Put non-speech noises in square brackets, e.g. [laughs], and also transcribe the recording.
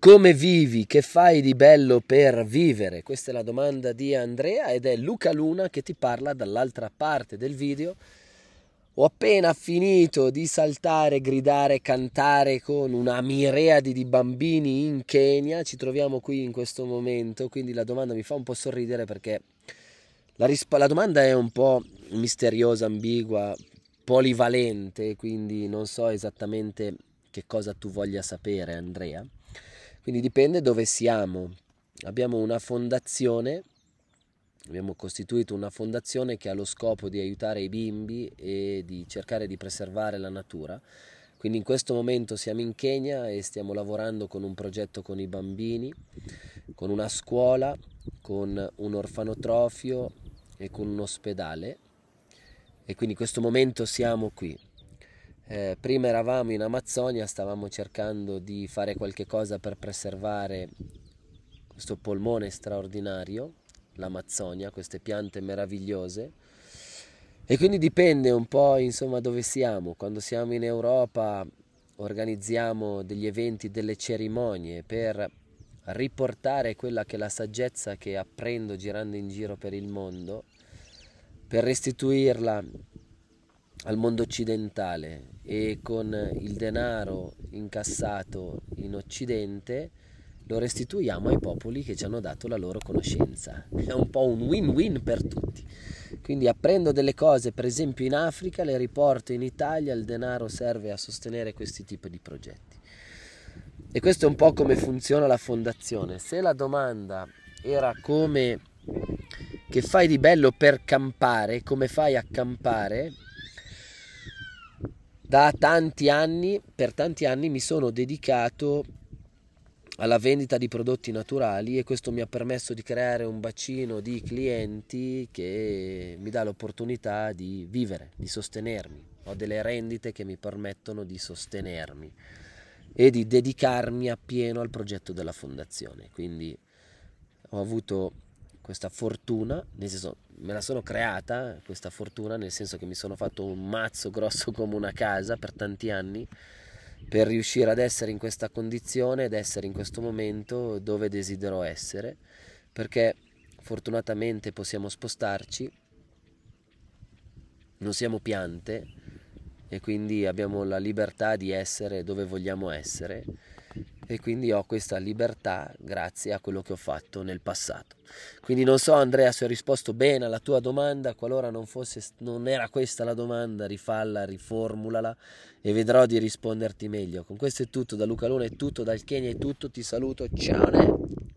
Come vivi? Che fai di bello per vivere? Questa è la domanda di Andrea ed è Luca Luna che ti parla dall'altra parte del video. Ho appena finito di saltare, gridare, cantare con una miriade di bambini in Kenya. Ci troviamo qui in questo momento, quindi la domanda mi fa un po' sorridere perché la, risp- la domanda è un po' misteriosa, ambigua, polivalente, quindi non so esattamente che cosa tu voglia sapere, Andrea. Quindi dipende dove siamo. Abbiamo una fondazione, abbiamo costituito una fondazione che ha lo scopo di aiutare i bimbi e di cercare di preservare la natura. Quindi in questo momento siamo in Kenya e stiamo lavorando con un progetto con i bambini, con una scuola, con un orfanotrofio e con un ospedale. E quindi in questo momento siamo qui. Eh, prima eravamo in Amazzonia, stavamo cercando di fare qualche cosa per preservare questo polmone straordinario, l'Amazzonia, queste piante meravigliose. E quindi dipende un po' insomma dove siamo, quando siamo in Europa organizziamo degli eventi, delle cerimonie per riportare quella che è la saggezza che apprendo girando in giro per il mondo, per restituirla al mondo occidentale e con il denaro incassato in Occidente lo restituiamo ai popoli che ci hanno dato la loro conoscenza. È un po' un win-win per tutti. Quindi apprendo delle cose, per esempio in Africa, le riporto in Italia, il denaro serve a sostenere questi tipi di progetti. E questo è un po' come funziona la fondazione. Se la domanda era come che fai di bello per campare, come fai a campare, da tanti anni, per tanti anni mi sono dedicato alla vendita di prodotti naturali e questo mi ha permesso di creare un bacino di clienti che mi dà l'opportunità di vivere, di sostenermi. Ho delle rendite che mi permettono di sostenermi e di dedicarmi appieno al progetto della fondazione. Quindi ho avuto questa fortuna, nel senso me la sono creata questa fortuna, nel senso che mi sono fatto un mazzo grosso [laughs] come una casa per tanti anni per riuscire ad essere in questa condizione ed essere in questo momento dove desidero essere, perché fortunatamente possiamo spostarci, non siamo piante e quindi abbiamo la libertà di essere dove vogliamo essere e quindi ho questa libertà grazie a quello che ho fatto nel passato. Quindi non so Andrea se ho risposto bene alla tua domanda, qualora non, fosse, non era questa la domanda, rifalla, riformulala e vedrò di risponderti meglio. Con questo è tutto da Luca Luna, è tutto dal Kenya, è tutto, ti saluto, ciao! Ne?